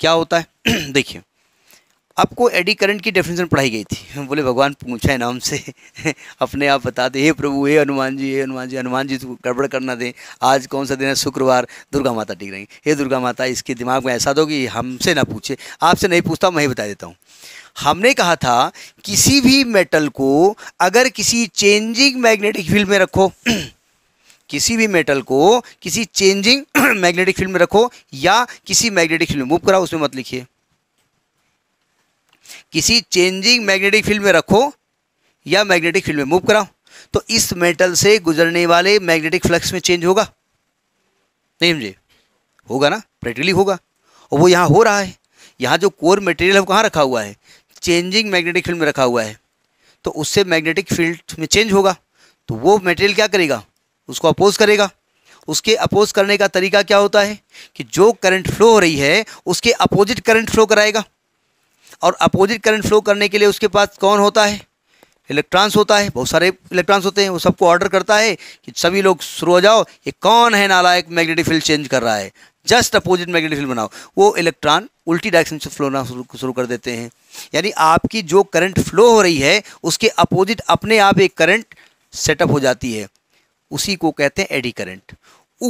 क्या होता है देखिए आपको एडी करंट की डेफिनेशन पढ़ाई गई थी बोले भगवान पूछा है नाम से अपने आप बता दे हे प्रभु हे हनुमान जी हे हनुमान जी हनुमान जी तो गड़बड़ करना दे आज कौन सा दिन है शुक्रवार दुर्गा माता टिक रही हे दुर्गा माता इसके दिमाग में ऐसा दो कि हमसे ना पूछे आपसे नहीं पूछता मैं ही बता देता हूँ हमने कहा था किसी भी मेटल को अगर किसी चेंजिंग मैग्नेटिक फील्ड में रखो किसी भी मेटल को किसी चेंजिंग मैग्नेटिक फील्ड में रखो या किसी मैग्नेटिक फील्ड में मूव कराओ उसमें मत लिखिए किसी चेंजिंग मैग्नेटिक फील्ड में रखो या मैग्नेटिक फील्ड में मूव कराओ तो इस मेटल से गुजरने वाले मैग्नेटिक फ्लक्स में चेंज होगा नहीं समझे होगा ना प्रैक्टिकली होगा और वो यहाँ हो रहा है यहाँ जो कोर मटेरियल है वो कहाँ रखा हुआ है चेंजिंग मैग्नेटिक फील्ड में रखा हुआ है तो उससे मैग्नेटिक फील्ड में चेंज होगा तो वो मटेरियल क्या करेगा उसको अपोज करेगा उसके अपोज करने का तरीका क्या होता है कि जो करंट फ्लो हो रही है उसके अपोजिट करंट फ्लो कराएगा और अपोजिट करंट फ्लो करने के लिए उसके पास कौन होता है इलेक्ट्रॉन्स होता है बहुत सारे इलेक्ट्रॉन्स होते हैं वो सबको ऑर्डर करता है कि सभी लोग शुरू हो जाओ ये कौन है नालायक मैग्नेटिक फील्ड चेंज कर रहा है जस्ट अपोजिट मैग्नेटिक फील्ड बनाओ वो इलेक्ट्रॉन उल्टी डायरेक्शन से फ्लो होना शुरू कर देते हैं यानी आपकी जो करंट फ्लो हो रही है उसके अपोजिट अपने आप एक करंट सेटअप हो जाती है उसी को कहते हैं एडी करंट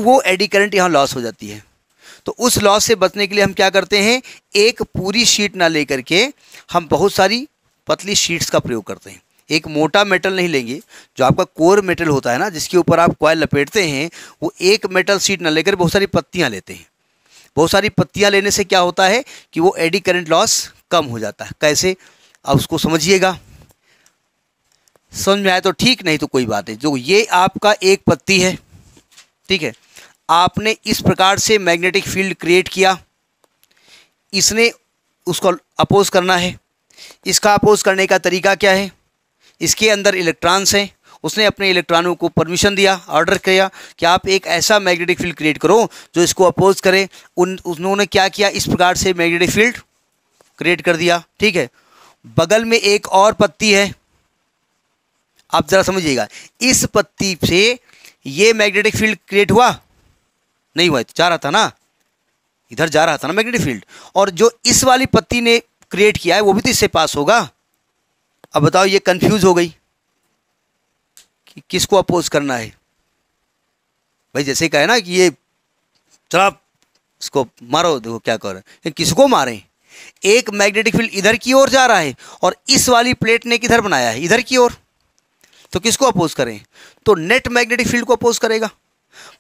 वो एडी करंट यहाँ लॉस हो जाती है तो उस लॉस से बचने के लिए हम क्या करते हैं एक पूरी शीट ना लेकर के हम बहुत सारी पतली शीट्स का प्रयोग करते हैं एक मोटा मेटल नहीं लेंगे जो आपका कोर मेटल होता है ना जिसके ऊपर आप कॉयल लपेटते हैं वो एक मेटल शीट ना लेकर बहुत सारी पत्तियाँ लेते हैं बहुत सारी पत्तियाँ लेने से क्या होता है कि वो एडी करेंट लॉस कम हो जाता है कैसे आप उसको समझिएगा समझ में आए तो ठीक नहीं तो कोई बात नहीं जो ये आपका एक पत्ती है ठीक है आपने इस प्रकार से मैग्नेटिक फील्ड क्रिएट किया इसने उसको अपोज करना है इसका अपोज करने का तरीका क्या है इसके अंदर इलेक्ट्रॉन्स हैं उसने अपने इलेक्ट्रॉनों को परमिशन दिया ऑर्डर किया कि आप एक ऐसा मैग्नेटिक फील्ड क्रिएट करो जो इसको अपोज करे उन उन्होंने क्या किया इस प्रकार से मैग्नेटिक फील्ड क्रिएट कर दिया ठीक है बगल में एक और पत्ती है आप ज़रा समझिएगा इस पत्ती से ये मैग्नेटिक फील्ड क्रिएट हुआ नहीं हुआ तो जा रहा था ना इधर जा रहा था ना मैग्नेटिक फील्ड और जो इस वाली पत्ती ने क्रिएट किया है वो भी तो इससे पास होगा अब बताओ ये कंफ्यूज हो गई कि किसको अपोज करना है भाई जैसे कहे ना कि ये चला इसको मारो देखो क्या कर रहे किसको मारें एक मैग्नेटिक फील्ड इधर की ओर जा रहा है और इस वाली प्लेट ने किधर बनाया है इधर की ओर तो किसको अपोज करें तो नेट मैग्नेटिक फील्ड को अपोज करेगा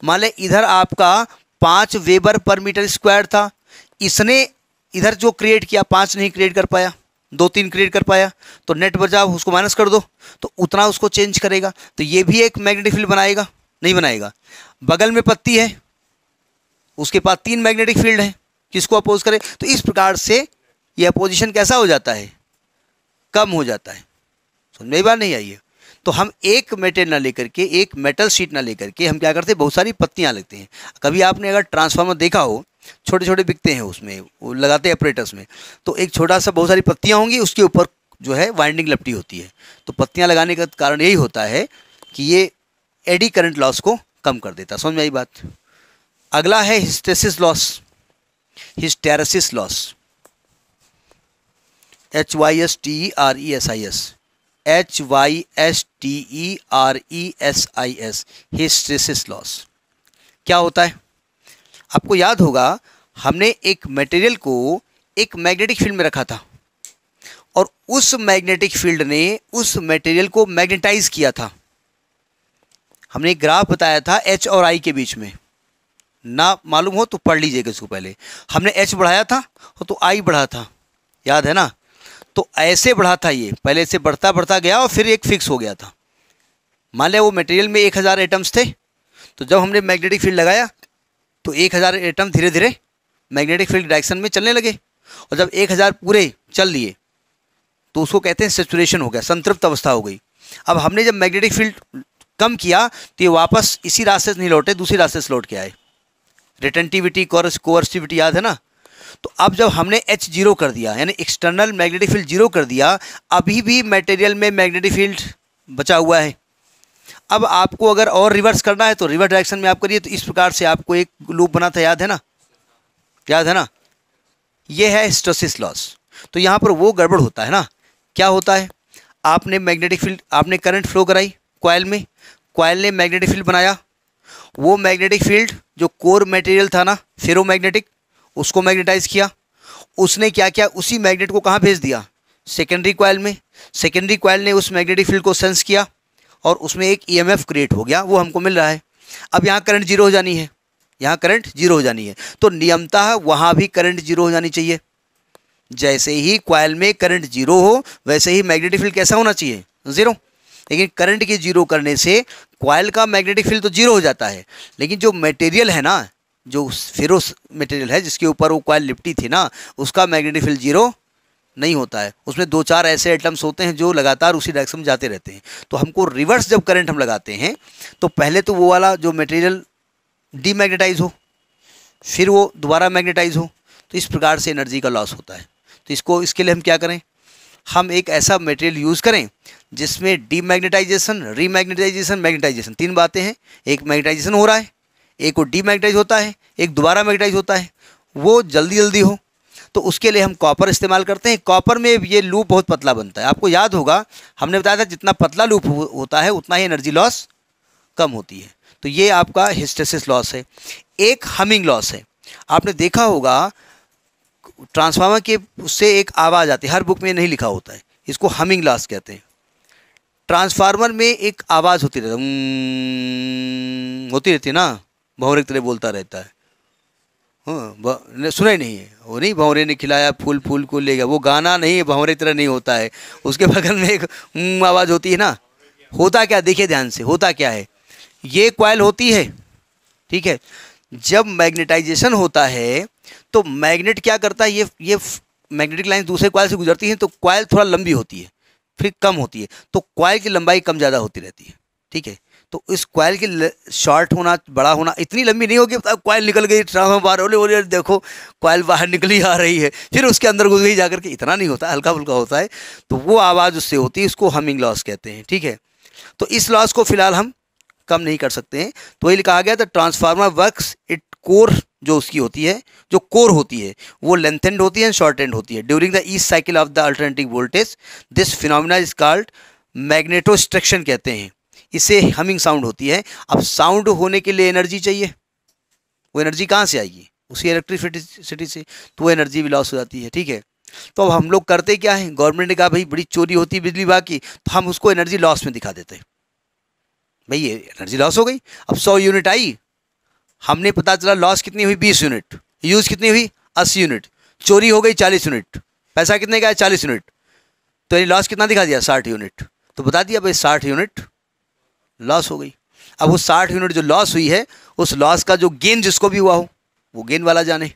मान लें इधर आपका पाँच वेबर पर मीटर स्क्वायर था इसने इधर जो क्रिएट किया पाँच नहीं क्रिएट कर पाया दो तीन क्रिएट कर पाया तो नेट पर जाओ उसको माइनस कर दो तो उतना उसको चेंज करेगा तो ये भी एक मैग्नेटिक फील्ड बनाएगा नहीं बनाएगा बगल में पत्ती है उसके पास तीन मैग्नेटिक फील्ड है किसको अपोज करे तो इस प्रकार से ये अपोजिशन कैसा हो जाता है कम हो जाता है समझ में बात नहीं आई है तो हम एक मेटेल ना लेकर के एक मेटल शीट ना लेकर के हम क्या करते हैं बहुत सारी पत्तियाँ लगते हैं कभी आपने अगर ट्रांसफार्मर देखा हो छोटे छोटे बिकते हैं उसमें वो लगाते हैं ऑपरेटर्स में तो एक छोटा सा बहुत सारी पत्तियाँ होंगी उसके ऊपर जो है वाइंडिंग लपटी होती है तो पत्तियाँ लगाने का कारण यही होता है कि ये एडी करंट लॉस को कम कर देता समझ में आई बात अगला है hysteresis loss hysteresis loss H Y S T R E S I S H Y S T E R E S I S hysteresis loss क्या होता है आपको याद होगा हमने एक मटेरियल को एक मैग्नेटिक फील्ड में रखा था और उस मैग्नेटिक फील्ड ने उस मटेरियल को मैग्नेटाइज किया था हमने ग्राफ बताया था एच और आई के बीच में ना मालूम हो तो पढ़ लीजिएगा इसको पहले हमने एच बढ़ाया था और तो आई बढ़ा था याद है ना तो ऐसे बढ़ा था ये पहले से बढ़ता बढ़ता गया और फिर एक फिक्स हो गया था मान लिया वो मटेरियल में एक हज़ार एटम्स थे तो जब हमने मैग्नेटिक फील्ड लगाया तो एक हज़ार एटम धीरे धीरे मैग्नेटिक फील्ड डायरेक्शन में चलने लगे और जब एक हज़ार पूरे चल लिए तो उसको कहते हैं सेचुरेशन हो गया संतृप्त अवस्था हो गई अब हमने जब मैग्नेटिक फील्ड कम किया तो ये वापस इसी रास्ते से नहीं लौटे दूसरे रास्ते से लौट के आए रिटेंटिविटी कोर्स कोर्सिविटी याद है ना तो अब जब हमने एच जीरो कर दिया यानी एक्सटर्नल मैग्नेटिक फील्ड जीरो कर दिया अभी भी मटेरियल में मैग्नेटिक फील्ड बचा हुआ है अब आपको अगर और रिवर्स करना है तो रिवर्स डायरेक्शन में आप करिए तो इस प्रकार से आपको एक लूप बना था याद है ना याद है ना ये है स्ट्रेसिस लॉस तो यहाँ पर वो गड़बड़ होता है ना क्या होता है आपने मैग्नेटिक फील्ड आपने करंट फ्लो कराई कॉयल में कॉयल ने मैग्नेटिक फील्ड बनाया वो मैग्नेटिक फील्ड जो कोर मटेरियल था ना फेरो मैग्नेटिक उसको मैग्नेटाइज किया उसने क्या किया उसी मैग्नेट को कहाँ भेज दिया सेकेंडरी क्वाइल में सेकेंडरी क्वाइल ने उस मैग्नेटिक फील्ड को सेंस किया और उसमें एक ईएमएफ e क्रिएट हो गया वो हमको मिल रहा है अब यहाँ करंट जीरो हो जानी है यहाँ करंट जीरो हो जानी है तो है वहाँ भी करंट जीरो हो जानी चाहिए जैसे ही क्वाइल में करंट जीरो हो वैसे ही मैग्नेटिक फील्ड कैसा होना चाहिए ज़ीरो लेकिन करंट के जीरो करने से क्वाइल का मैग्नेटिक फील्ड तो जीरो हो जाता है लेकिन जो मटेरियल है ना जो फेरोस मटेरियल है जिसके ऊपर वो क्वाइल लिपटी थी ना उसका मैग्नेटिक फील्ड जीरो नहीं होता है उसमें दो चार ऐसे एटम्स होते हैं जो लगातार उसी डायरेक्शन में जाते रहते हैं तो हमको रिवर्स जब करंट हम लगाते हैं तो पहले तो वो वाला जो मटेरियल डीमैग्नेटाइज हो फिर वो दोबारा मैग्नेटाइज हो तो इस प्रकार से एनर्जी का लॉस होता है तो इसको इसके लिए हम क्या करें हम एक ऐसा मटेरियल यूज़ करें जिसमें डीमैग्नेटाइजेशन रीमैग्नेटाइजेशन मैग्नेटाइजेशन तीन बातें हैं एक मैग्नेटाइजेशन हो रहा है एक वो डीमैग्नेटाइज होता है एक दोबारा मैग्नेटाइज होता है वो जल्दी जल्दी हो तो उसके लिए हम कॉपर इस्तेमाल करते हैं कॉपर में ये लूप बहुत पतला बनता है आपको याद होगा हमने बताया था जितना पतला लूप होता है उतना ही एनर्जी लॉस कम होती है तो ये आपका हिस्टेसिस लॉस है एक हमिंग लॉस है आपने देखा होगा ट्रांसफार्मर के उससे एक आवाज़ आती है हर बुक में नहीं लिखा होता है इसको हमिंग लॉस कहते हैं ट्रांसफार्मर में एक आवाज़ होती रहती होती रहती है ना भंवरे की तरह बोलता रहता है हाँ सुना नहीं है वो नहीं भंवरे ने खिलाया फूल फूल को ले गया वो गाना नहीं है भंवरे तरह नहीं होता है उसके बगल में एक आवाज़ होती है ना होता क्या देखिए ध्यान से होता क्या है ये क्वाइल होती है ठीक है जब मैग्नेटाइजेशन होता है तो मैग्नेट क्या करता है ये ये मैग्नेटिक लाइन दूसरे क्वाइल से गुजरती है तो क्वाइल थोड़ा लंबी होती है फिर कम होती है तो क्वाइल की लंबाई कम ज़्यादा होती रहती है ठीक है तो इस क्वाइल की शॉर्ट होना बड़ा होना इतनी लंबी नहीं होगी क्वाइल निकल गई ट्रामा बार ओले देखो क्वाइल बाहर निकली आ रही है फिर उसके अंदर घुस गई जाकर के इतना नहीं होता हल्का फुल्का होता है तो वो आवाज़ उससे होती है उसको हमिंग लॉस कहते हैं ठीक है तो इस लॉस को फिलहाल हम कम नहीं कर सकते हैं तो वही कहा गया था ट्रांसफार्मर वर्क इट कोर जो उसकी होती है जो कोर होती है वो लेंथेंड होती है एंड शॉर्ट एंड होती है during the each cycle of the alternative voltage this phenomena is called magnetostriction कहते हैं इसे हमिंग साउंड होती है अब साउंड होने के लिए एनर्जी चाहिए वो एनर्जी कहाँ से आएगी उसी इलेक्ट्रिसिटी से तो वो एनर्जी भी लॉस हो जाती है ठीक है तो अब हम लोग करते क्या है गवर्नमेंट ने कहा भाई बड़ी चोरी होती है बिजली विभाग की तो हम उसको एनर्जी लॉस में दिखा देते हैं भाई ये एनर्जी लॉस हो गई अब सौ यूनिट आई हमने पता चला लॉस कितनी हुई बीस यूनिट यूज़ कितनी हुई अस्सी यूनिट चोरी हो गई चालीस यूनिट पैसा कितने का है चालीस यूनिट तो ये लॉस कितना दिखा दिया साठ यूनिट तो बता दिया भाई साठ यूनिट लॉस हो गई अब वो साठ यूनिट जो लॉस हुई है उस लॉस का जो गेन जिसको भी हुआ हो वो गेन वाला जाने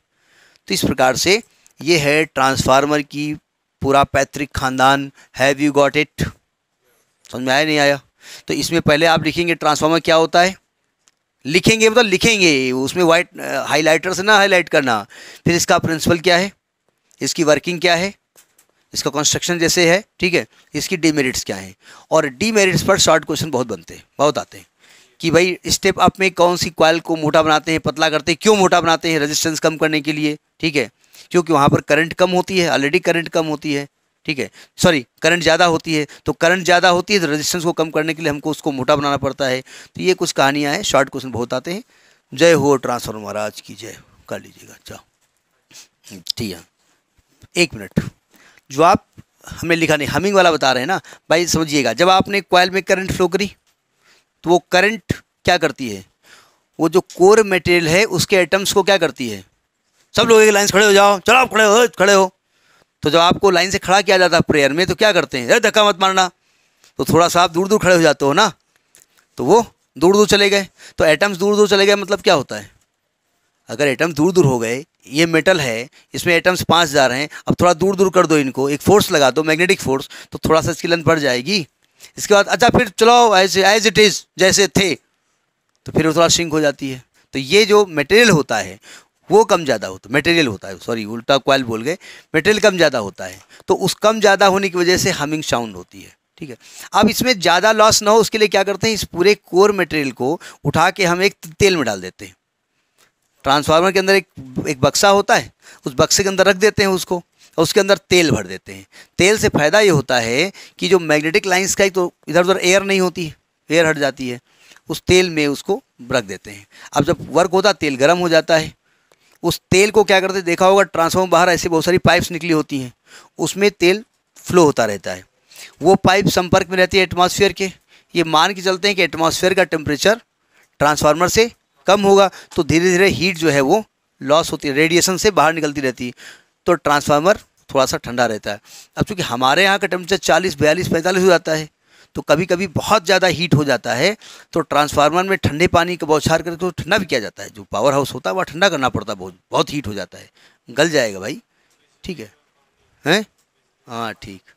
तो इस प्रकार से ये है ट्रांसफार्मर की पूरा पैतृक खानदान हैव यू गॉट इट समझ में आया नहीं आया तो इसमें पहले आप लिखेंगे ट्रांसफार्मर क्या होता है लिखेंगे मतलब लिखेंगे उसमें वाइट हाईलाइटर से ना हाईलाइट करना फिर इसका प्रिंसिपल क्या है इसकी वर्किंग क्या है इसका कंस्ट्रक्शन जैसे है ठीक है इसकी डीमेरिट्स क्या हैं और डीमेरिट्स पर शॉर्ट क्वेश्चन बहुत बनते हैं बहुत आते हैं कि भाई स्टेप अप में कौन सी क्वाइल को मोटा बनाते हैं पतला करते हैं क्यों मोटा बनाते हैं रेजिस्टेंस कम करने के लिए ठीक है क्योंकि वहाँ पर करंट कम होती है ऑलरेडी करंट कम होती है ठीक है सॉरी करंट ज़्यादा होती है तो करंट ज़्यादा होती है तो रजिस्टेंस को कम करने के लिए हमको उसको मोटा बनाना पड़ता है तो ये कुछ कहानियाँ हैं शॉर्ट क्वेश्चन बहुत आते हैं जय हो ट्रांसफॉर्मर आज की जय कर लीजिएगा अच्छा ठीक है एक मिनट जो आप हमने लिखा नहीं हमिंग वाला बता रहे हैं ना भाई समझिएगा जब आपने कॉयल में करंट फ्लो करी तो वो करंट क्या करती है वो जो कोर मटेरियल है उसके एटम्स को क्या करती है सब लोग एक लाइन से खड़े हो जाओ चलो आप खड़े हो खड़े हो तो जब आपको लाइन से खड़ा किया जाता है प्रेयर में तो क्या करते हैं अरे धक्का मत मारना तो थोड़ा सा आप दूर दूर खड़े हो जाते हो ना तो वो दूर दूर चले गए तो एटम्स दूर दूर चले गए मतलब क्या होता है अगर एटम दूर दूर हो गए ये मेटल है इसमें एटम्स पाँच हज़ार हैं अब थोड़ा दूर दूर कर दो इनको एक फोर्स लगा दो मैग्नेटिक फोर्स तो थोड़ा सा इसकी लेंथ बढ़ जाएगी इसके बाद अच्छा फिर चलो ऐसे एज इट इज़ जैसे थे तो फिर वो थोड़ा शिंक हो जाती है तो ये जो मटेरियल होता है वो कम ज़्यादा होता है मटेरियल होता है सॉरी उल्टा क्वाइल बोल गए मटेरियल कम ज़्यादा होता है तो उस कम ज़्यादा होने की वजह से हमिंग साउंड होती है ठीक है अब इसमें ज़्यादा लॉस ना हो उसके लिए क्या करते हैं इस पूरे कोर मटेरियल को उठा के हम एक तेल में डाल देते हैं ट्रांसफार्मर के अंदर एक एक बक्सा होता है उस बक्से के अंदर रख देते हैं उसको और उसके अंदर तेल भर देते हैं तेल से फ़ायदा ये होता है कि जो मैग्नेटिक लाइंस का एक तो इधर उधर एयर नहीं होती एयर हट जाती है उस तेल में उसको रख देते हैं अब जब वर्क होता तेल गर्म हो जाता है उस तेल को क्या करते देखा होगा ट्रांसफॉर्मर बाहर ऐसे बहुत सारी पाइप्स निकली होती हैं उसमें तेल फ्लो होता रहता है वो पाइप संपर्क में रहती है एटमॉस्फेयर के ये मान के चलते हैं कि एटमॉस्फेयर का टेम्परेचर ट्रांसफार्मर से कम होगा तो धीरे धीरे हीट जो है वो लॉस होती है रेडिएशन से बाहर निकलती रहती है तो ट्रांसफार्मर थोड़ा सा ठंडा रहता है अब चूँकि हमारे यहाँ का टेम्परेचर चालीस बयालीस पैंतालीस हो जाता है तो कभी कभी बहुत ज़्यादा हीट हो जाता है तो ट्रांसफार्मर में ठंडे पानी का बौछार करके तो ठंडा भी किया जाता है जो पावर हाउस होता है वह ठंडा करना पड़ता बहुत बहुत हीट हो जाता है गल जाएगा भाई ठीक है हैं हाँ ठीक